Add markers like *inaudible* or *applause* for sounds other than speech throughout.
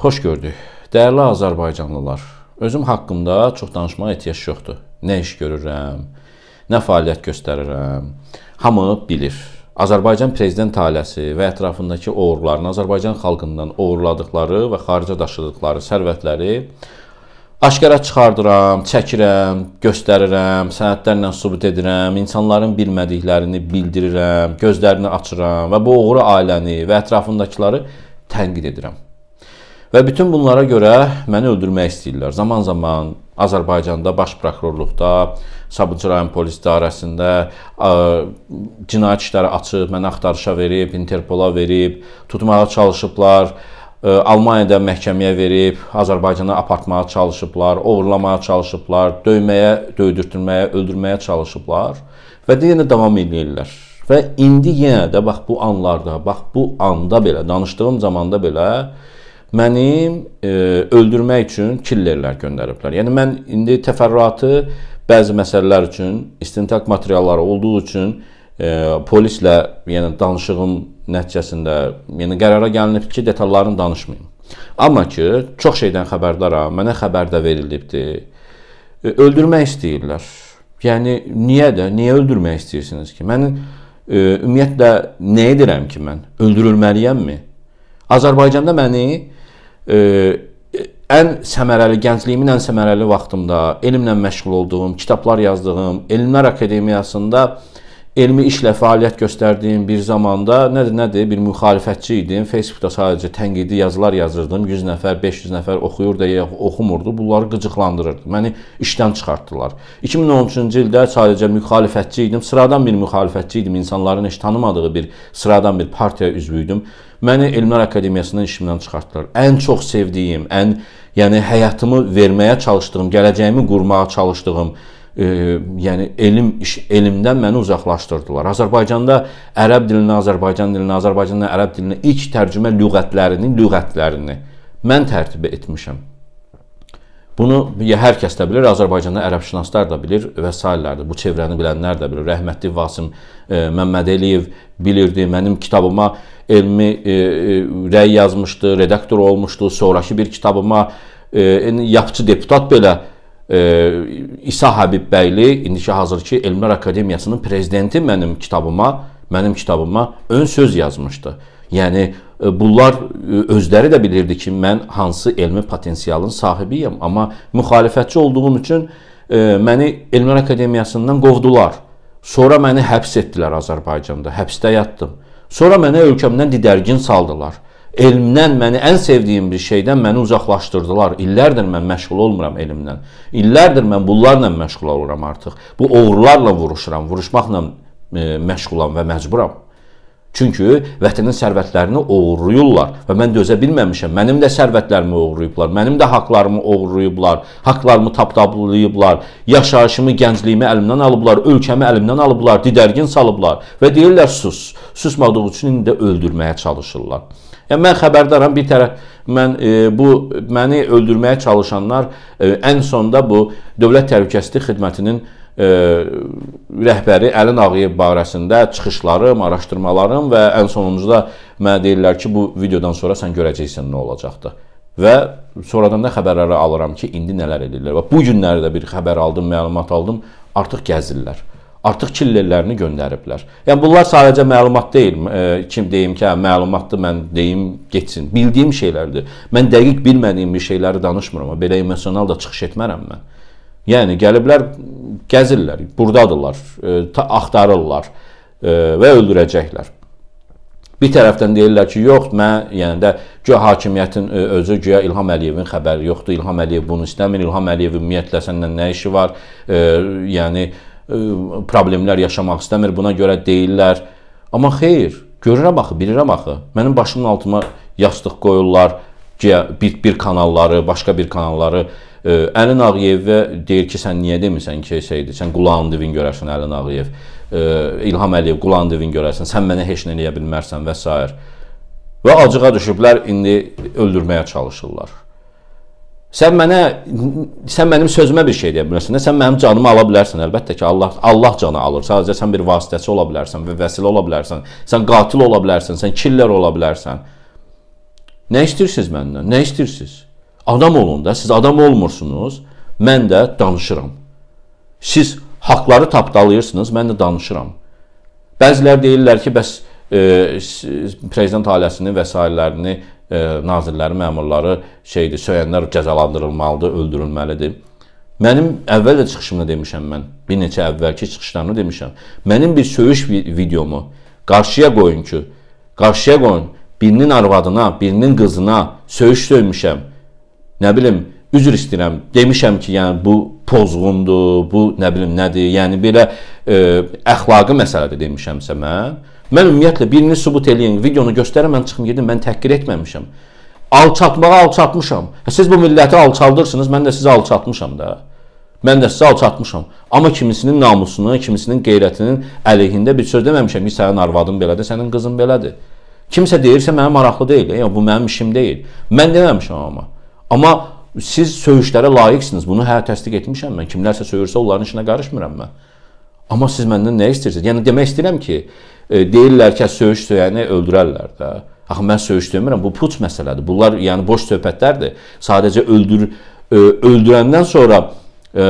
Xoş gördük. Dəyərli Azərbaycanlılar, özüm haqqımda çox danışmağa ehtiyac yoxdur. Nə iş görürəm, nə fəaliyyət göstərirəm, hamı bilir. Azərbaycan prezident ailəsi və ətrafındakı oğurların Azərbaycan xalqından oğurladıkları və xaricə daşıdıkları sərvətləri aşkara çıxardıram, çəkirəm, göstərirəm, sənədlərlə sübut edirəm, insanların bilmədiklərini bildirirəm, gözlərini açıram və bu oğru ailəni və ətrafındakıları tənqid edirəm. Və bütün bunlara görə məni öldürmək istəyirlər. Zaman-zaman Azərbaycanda baş prokurorluqda, Sabunçu rayon polis idarəsində cinayət işləri açıb, məni axtarışa verib, Interpola verib, tutmağa çalışıblar. Almaniyada məhkəməyə verib, Azərbaycana apartmağa çalışıblar, oğurlamağa çalışıblar, döyməyə, döydürtməyə, öldürməyə çalışıblar və yenə davam edirlər. Və indi yenə də bax bu anlarda, bax bu anda belə danışdığım zamanda belə mənim e, öldürmək üçün killerlər göndəriblər. Yəni mən indi təfərrüatı bəzi məsələlər üçün, istintaq materialları olduğu üçün e, polislə, yəni danışığım nəticəsində, yəni qərara gəlinib ki, detallarını danışmayım. Amma ki, çox şeydən xəbərdaram, mənə xəbər də verilibdi. E, öldürmək istəyirlər. Yəni niyə də, niyə öldürmək istəyirsiniz ki? Mən e, ümumiyyətlə nə edirəm ki mən? Öldürülməliyəmmi? Azərbaycanda məni ən səmərəli gəncliyimin ən səmərəli vaxtımda elmlə məşğul olduğum, kitablar yazdığım, Elmlər Akademiyasında elmi işlə fəaliyyət göstərdiyim bir zamanda nədir, nədir, bir müxalifətçi idim. Facebookda sadəcə tənqidi yazılar yazırdım. 100 nəfər, 500 nəfər oxuyur da, ya oxumurdu. Bunları qıcıqlandırırdı. Məni işdən çıxartdılar. 2013-cü ildə sadəcə müxalifətçi idim. Sıradan bir müxalifətçi idim. İnsanların heç tanımadığı bir sıradan bir partiya üzvü idim. Məni Elmlər Akademiyasından işimdən çıxartdılar. Ən çox sevdiyim, ən yəni həyatımı verməyə çalışdığım, gələcəyimi qurmağa çalışdığım e, yəni elm iş, elmdən məni uzaqlaşdırdılar. Azərbaycanda ərəb dilini, Azərbaycan dilini, Azərbaycandan ərəb dilinə ilk tərcümə lüğətlərini, lüğətlərini mən tərtib etmişəm. Bunu ya hər kəs də bilir, Azərbaycanda ərəbşünaslar da bilir və sairələrdir. Bu çevrəni bilənlər də bilir. Rəhmətli Vasim e, Məmmədəliyev bilirdi. Mənim kitabıma elmi e, e, rəy yazmışdı, redaktor olmuşdu. Sonrakı bir kitabıma e, yəni yapıcı deputat belə İsa Həbibbəyli, indiki hazırki Elmlər Akademiyasının prezidenti mənim kitabıma, mənim kitabıma ön söz yazmışdı. Yəni e, bunlar e, özləri də bilirdi ki, mən hansı elmi potensialın sahibiyəm, amma müxalifətçi olduğum üçün e, məni Elmlər Akademiyasından qovdular. Sonra məni həbs etdilər Azərbaycanda, həbsdə yatdım. Sonra mənə ölkəmdən didərgin saldılar. Elmdən məni ən sevdiyim bir şeydən məni uzaqlaşdırdılar. İllərdir mən məşğul olmuram elmdən. İllərdir mən bunlarla məşğul oluram artıq. Bu oğurlarla vuruşuram, vuruşmaqla e, məşğulam və məcburam. Çünki vətənin sərvətlərini oğurlayırlar və mən dözə bilməmişəm. Mənim də sərvətlərimi oğurlayıblar, mənim də haqlarımı oğurlayıblar, haqlarımı tapdablayıblar, yaşayışımı, gəncliyimi əlimdən alıblar, ölkəmi əlimdən alıblar, didərgin salıblar və deyirlər sus. Susmadığı üçün indi də öldürməyə çalışırlar. Yəni mən xəbərdaram bir tərəf mən e, bu məni öldürməyə çalışanlar e, ən sonda bu Dövlət Təhlükəsizlik Xidmətinin e, rəhbəri Əli Nağıyev barəsində çıxışlarım, araşdırmalarım və ən sonunda mənə deyirlər ki, bu videodan sonra sən görəcəksən nə olacaqdı. Və sonradan da xəbərləri alıram ki, indi nələr edirlər. Və bu günləri də bir xəbər aldım, məlumat aldım, artıq gəzirlər artıq killerlərini göndəriblər. Yəni bunlar sadəcə məlumat deyil. E, kim deyim ki, hə, məlumatdır, mən deyim, getsin. Bildiyim şeylərdir. Mən dəqiq bilmədiyim bir şeyləri danışmıram, belə emosional da çıxış etmərəm mən. Yəni gəliblər, gəzirlər, burdadırlar, e, axtarırlar e, və öldürəcəklər. Bir tərəfdən deyirlər ki, yox, mən yəni də göy hakimiyyətin özü göyə İlham Əliyevin xəbəri yoxdur. İlham Əliyev bunu istəmir. İlham Əliyev ümumiyyətlə səndən nə işi var? E, yəni problemlər yaşamaq istəmir, buna görə deyirlər. Amma xeyr, görürəm axı, bilirəm axı. Mənim başımın altıma yastıq qoyurlar, bir, bir kanalları, başqa bir kanalları. Əlin Ağıyevə deyir ki, sən niyə demirsən ki, şeydir, sən qulağın divin görərsən Əlin Ağıyev, İlham Əliyev qulağın divin görərsən, sən mənə heç nə eləyə bilmərsən və s. Və acığa düşüblər, indi öldürməyə çalışırlar. Sən mənə sən mənim sözümə bir şey deyə bilmirsən. Sən mənim canımı ala bilərsən. Əlbəttə ki, Allah Allah canı alır. Sadəcə sən bir vasitəçi ola bilərsən və vəsilə ola bilərsən. Sən qatil ola bilərsən, sən killer ola bilərsən. Nə istəyirsiniz məndən? Nə istəyirsiniz? Adam olun da, siz adam olmursunuz. Mən də danışıram. Siz haqları tapdalayırsınız, mən də danışıram. Bəzilər deyirlər ki, bəs e, prezident ailəsinin vəsaitlərini nazirləri, məmurları şeydir, söyənlər cəzalandırılmalıdır, öldürülməlidir. Mənim əvvəl də çıxışımda demişəm mən, bir neçə əvvəlki çıxışlarını demişəm. Mənim bir söyüş videomu qarşıya qoyun ki, qarşıya qoyun birinin arvadına, birinin qızına söyüş söymüşəm. Nə bilim, üzr istəyirəm. Demişəm ki, yəni bu pozğundur, bu nə bilim nədir. Yəni belə ə, e, əxlaqi məsələdir demişəmsə mən, Mən ümumiyyətlə birini sübut eləyin, videonu göstərin, mən çıxım gedim, mən təhqir etməmişəm. Alçatmağa alçatmışam. Hə, siz bu milləti alçaldırsınız, mən də sizi alçatmışam da. Mən də sizi alçatmışam. Amma kimisinin namusunu, kimisinin qeyrətinin əleyhində bir söz deməmişəm. Ki, sənin arvadın belədir, sənin qızın belədir. Kimsə deyirsə mənə maraqlı deyil, yəni bu mənim işim deyil. Mən deməmişəm amma. Amma siz söyüşlərə layiqsiniz. Bunu hə təsdiq etmişəm mən. Kimlərsə söyürsə onların işinə qarışmıram mən. Amma siz məndən nə istəyirsiniz? Yəni demək istəyirəm ki, e, deyirlər ki, söyüş söyəni öldürərlər də. Axı mən söyüş demirəm, bu puç məsələdir. Bunlar yəni boş söhbətlərdir. Sadəcə öldür e, öldürəndən sonra e,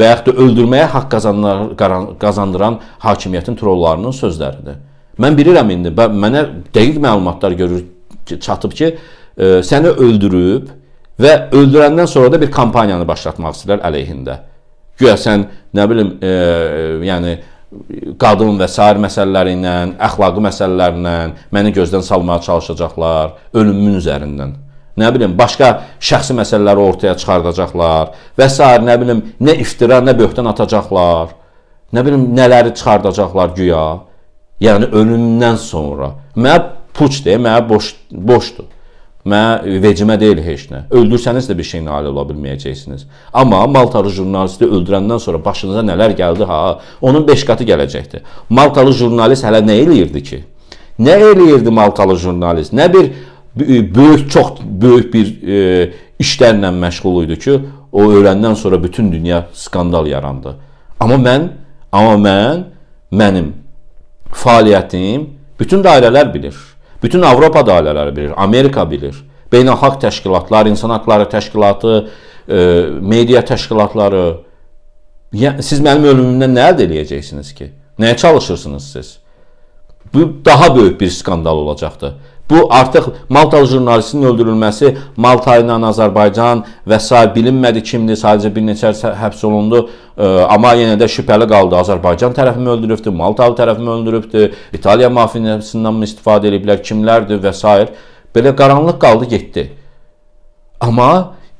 və yaxud da öldürməyə haqq qazanlar qazandıran hakimiyyətin trollarının sözləridir. Mən bilirəm indi, mənə dəqiq məlumatlar görür çatıb ki, səni öldürüb və öldürəndən sonra da bir kampaniyanı başlatmaq istəyirlər əleyhində. Güya sən nə bilim, e, yəni qadın və sair məsələləri ilə, əxlaqi məsələlərlə məni gözdən salmağa çalışacaqlar ölümün üzərindən. Nə bilim, başqa şəxsi məsələləri ortaya çıxardacaqlar və s. nə bilim, nə iftira, nə böhtan atacaqlar. Nə bilim, nələri çıxardacaqlar güya. Yəni ölümdən sonra. Mə puç deyə, mə boş boşdur. Mənə vecimə deyil heç nə. Öldürsəniz də bir şeyin nail ola bilməyəcəksiniz. Amma Maltalı jurnalisti öldürəndən sonra başınıza nələr gəldi ha? Onun 5 qatı gələcəkdi. Maltalı jurnalist hələ nə eləyirdi ki? Nə eləyirdi Maltalı jurnalist? Nə bir böyük, çox böyük bir e, işlərlə məşğul idi ki, o öləndən sonra bütün dünya skandal yarandı. Amma mən, amma mən mənim fəaliyyətim bütün dairələr bilir. Bütün Avropa da ailələri bilir, Amerika bilir. Beynəlxalq təşkilatlar, insan haqları təşkilatı, e, media təşkilatları. Ya, siz mənim ölümümdən nə əldə eləyəcəksiniz ki? Nəyə çalışırsınız siz? Bu daha böyük bir skandal olacaqdı. Bu artıq Maltalı jurnalistinin öldürülməsi Malta ilə Azərbaycan və s. bilinmədi kimdir, sadəcə bir neçə həbs olundu, e, amma yenə də şübhəli qaldı. Azərbaycan tərəfimi öldürübdü, Maltalı tərəfimi öldürübdü, İtaliya mafiyasından mı istifadə ediblər, kimlərdir və s. Belə qaranlıq qaldı, getdi. Amma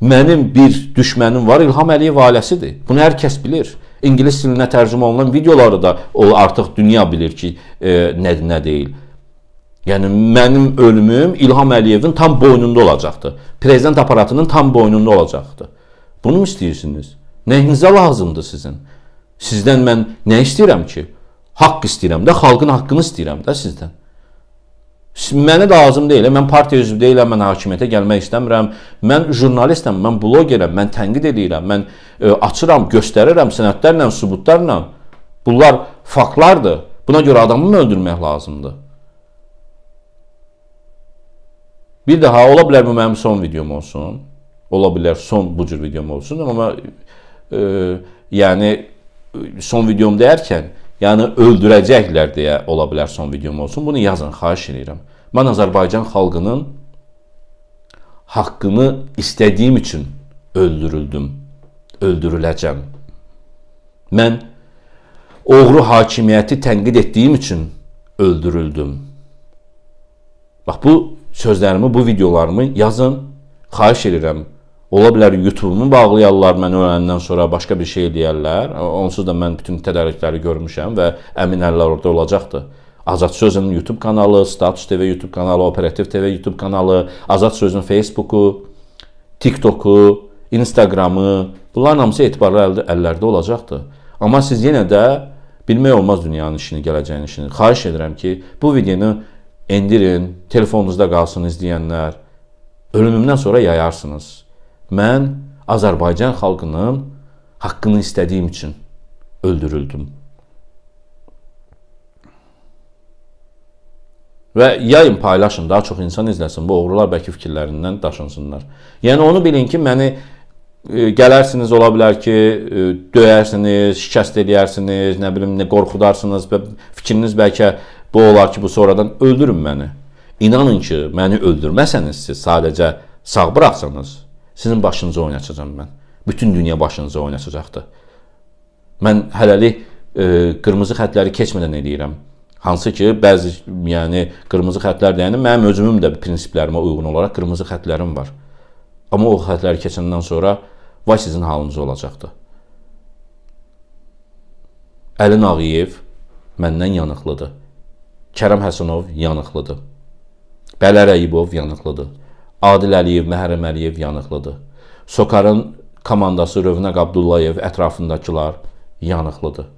mənim bir düşmənim var, İlham Əliyev ailəsidir. Bunu hər kəs bilir. İngilis dilinə tərcümə olunan videoları da o artıq dünya bilir ki, e, nədir, nə deyil. Yəni mənim ölümüm İlham Əliyevin tam boynunda olacaqdı. Prezident aparatının tam boynunda olacaqdı. Bunu mu istəyirsiniz? Nəyinizə lazımdır sizin? Sizdən mən nə istəyirəm ki? Haqq istəyirəm də, xalqın haqqını istəyirəm də sizdən. Mənə lazım deyil, mən partiya üzvü deyiləm, mən hakimiyyətə gəlmək istəmirəm. Mən jurnalistəm, mən bloqerəm, mən tənqid edirəm, mən ə, e, açıram, göstərirəm sənədlərlə, sübutlarla. Bunlar faktlardır. Buna görə adamı mı öldürmək lazımdır? Bir daha ola bilər bu mənim son videom olsun. Ola bilər son bu cür videom olsun, amma e, yəni son videom deyərkən, yəni öldürəcəklər deyə ola bilər son videom olsun. Bunu yazın, xahiş edirəm. Mən Azərbaycan xalqının haqqını istədiyim üçün öldürüldüm, öldürüləcəm. Mən oğru hakimiyyəti tənqid etdiyim üçün öldürüldüm. Bax bu sözlərimi, bu videolarımı yazın. Xahiş edirəm. Ola bilər YouTube-umu bağlayarlar mən öləndən sonra başqa bir şey eləyərlər. Onsuz da mən bütün tədarükləri görmüşəm və əmin əllər orada olacaqdır. Azad Sözün YouTube kanalı, Status TV YouTube kanalı, Operativ TV YouTube kanalı, Azad Sözün Facebooku, TikToku, Instagramı, bunların hamısı etibarlı əllərdə olacaqdır. Amma siz yenə də bilmək olmaz dünyanın işini, gələcəyin işini. Xahiş edirəm ki, bu videonu endirin, telefonunuzda qalsın izləyənlər. Ölümümdən sonra yayarsınız. Mən Azərbaycan xalqının haqqını istədiyim üçün öldürüldüm. Və yayın paylaşın, daha çox insan izləsin. Bu oğrular bəlkə fikirlərindən daşınsınlar. Yəni onu bilin ki, məni e, gələrsiniz ola bilər ki, e, döyərsiniz, şikəst eləyərsiniz, nə bilim, nə qorxudarsınız və fikriniz bəlkə Bu olar ki, bu sonradan öldürün məni. İnanın ki, məni öldürməsəniz siz sadəcə sağ buraxsanız, sizin başınıza oynatacağam mən. Bütün dünya başınıza oynatacaqdı. Mən hələlik e, qırmızı xətləri keçmədən eləyirəm. Hansı ki, bəzi yəni qırmızı xətlər deyəndə mənim özümün də prinsiplərimə uyğun olaraq qırmızı xətlərim var. Amma o xətləri keçəndən sonra vay sizin halınız olacaqdı. Əli Nağiyev məndən yanıqlıdır. Kərəm Həsənov yanıqlıdır. Bələr Əyibov yanıqlıdır. Adil Əliyev, Məhərrəm Əliyev yanıqlıdır. Sokarın komandası Rövnəq Abdullayev ətrafındakılar yanıqlıdır.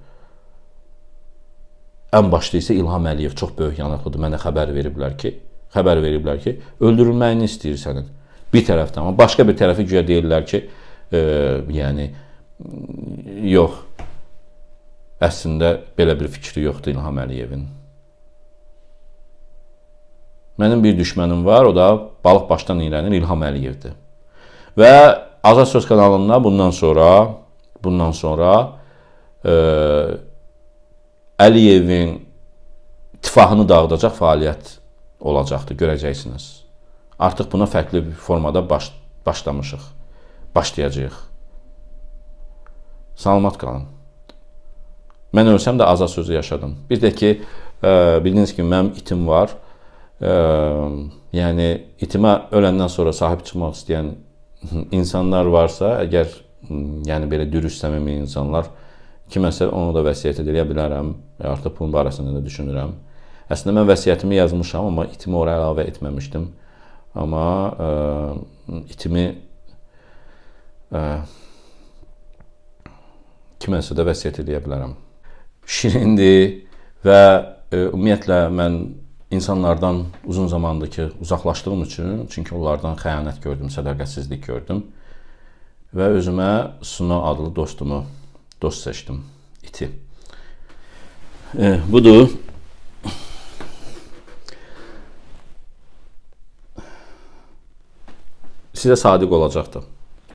Ən başda isə İlham Əliyev çox böyük yanıqlıdır. Mənə xəbər veriblər ki, xəbər veriblər ki, öldürülməyini istəyir sənin. Bir tərəfdən, amma başqa bir tərəfi güya deyirlər ki, e, yəni yox. Əslində belə bir fikri yoxdur İlham Əliyevin. Mənim bir düşmənim var, o da balıq başdan iyrənir İlham Əliyevdir. Və Azad Söz kanalında bundan sonra bundan sonra e, Əliyevin tifahını dağıdacaq fəaliyyət olacaqdır, görəcəksiniz. Artıq buna fərqli bir formada baş, başlamışıq. Başlayacağıq. Salamat qalın. Mən ölsəm də azad sözü yaşadım. Bir də ki, e, bildiyiniz kimi mənim itim var. Ə, yəni itimə öləndən sonra sahib çıxmaq istəyən *laughs* insanlar varsa, əgər yəni belə dürüst səmimi insanlar kiməsə onu da vəsiyyət edə bilərəm. E, Artıq bunun barəsində də düşünürəm. Əslində mən vəsiyyətimi yazmışam, amma itimi ora əlavə etməmişdim. Amma ə, itimi ə, kiməsə də vəsiyyət edə bilərəm. Şirindir və ə, e, ümumiyyətlə mən insanlardan uzun zamandır ki, uzaqlaşdığım üçün, çünki onlardan xəyanət gördüm, sədaqətsizlik gördüm və özümə Suna adlı dostumu dost seçdim, iti. E, budur. Sizə sadiq olacaqdır.